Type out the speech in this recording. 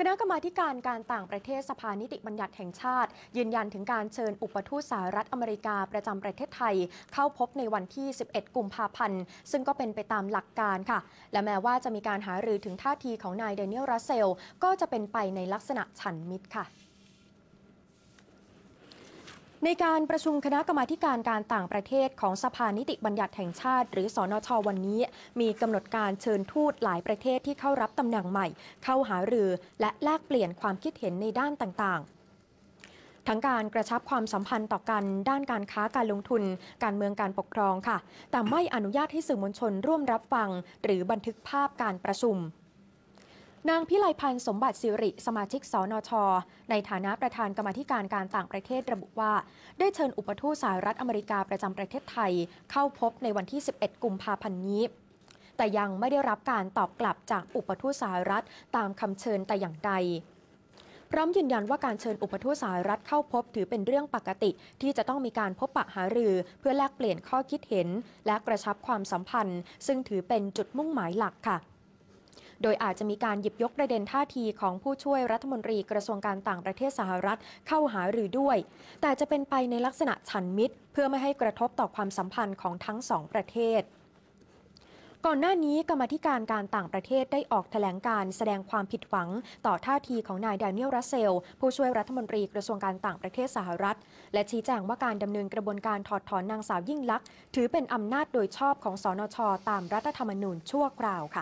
คณะกรรมาการการต่างประเทศสภานิติบัญญัติแห่งชาติ ยืนยันถึงการเชิญอุปทูตสหรัฐอเมริกาประจำประเทศไทย เข้าพบในวันที่ 11 กุมภาพันธ์ ซึ่งก็เป็นไปตามหลักการค่ะ และแม้ว่าจะมีการหารือถึงท่าทีของนายเดนิเอลรัสเซลก็จะเป็นไปในลักษณะฉันมิตรค่ะในการประชุมคณะกรรมาการการต่างประเทศ ของสภานิติบัญญัติแห่งชาติ หรือสอนชวันนี้ มีกำหนดการเชิญทูตหลายประเทศที่เข้ารับตำแหน่งใหม่ เข้าหารือ และแลกเปลี่ยนความคิดเห็นในด้านต่างๆ ทั้งการกระชับความสัมพันธ์ต่อกัน ด้านการค้าการลงทุน การเมืองการปกครองค่ะ แต่ไม่อนุญาตให้สื่อมวลชนร่วมรับฟัง หรือบันทึกภาพการประชุมนางพิไลพันธ์สมบัติสิริสมาชิกสนช ในฐานะประธานกรรมธิการการต่างประเทศระบุว่า ได้เชิญอุปทูตสหรัฐอเมริกาประจำประเทศไทยเข้าพบในวันที่ 11 กุมภาพันธ์นี้ แต่ยังไม่ได้รับการตอบกลับจากอุปทูตสหรัฐตามคำเชิญแต่อย่างใดพร้อมยืนยันว่าการเชิญอุปทูตสหรัฐเข้าพบถือเป็นเรื่องปกติ ที่จะต้องมีการพบปะหารือ เพื่อแลกเปลี่ยนข้อคิดเห็น และกระชับความสัมพันธ์ ซึ่งถือเป็นจุดมุ่งหมายหลักค่ะโดยอาจจะมีการหยิบยกประเด็นท่าทีของผู้ช่วยรัฐมนตรีกระทรวงการต่างประเทศสหรัฐเข้าหาหรือด้วย แต่จะเป็นไปในลักษณะฉันมิตร เพื่อไม่ให้กระทบต่อความสัมพันธ์ของทั้งสองประเทศ ก่อนหน้านี้กรรมธิการการต่างประเทศได้ออกแถลงการแสดงความผิดหวัง ต่อท่าทีของนายแดเนียลรัสเซลผู้ช่วยรัฐมนตรีกระทรวงการต่างประเทศสหรัฐและชี้แจงว่าการดำเนินกระบวนการถอดถอนนางสาวยิ่งลักษณ์ถือเป็นอำนาจโดยชอบของสอนชตามรัฐธรรมนูญชั่วคราวค่ะ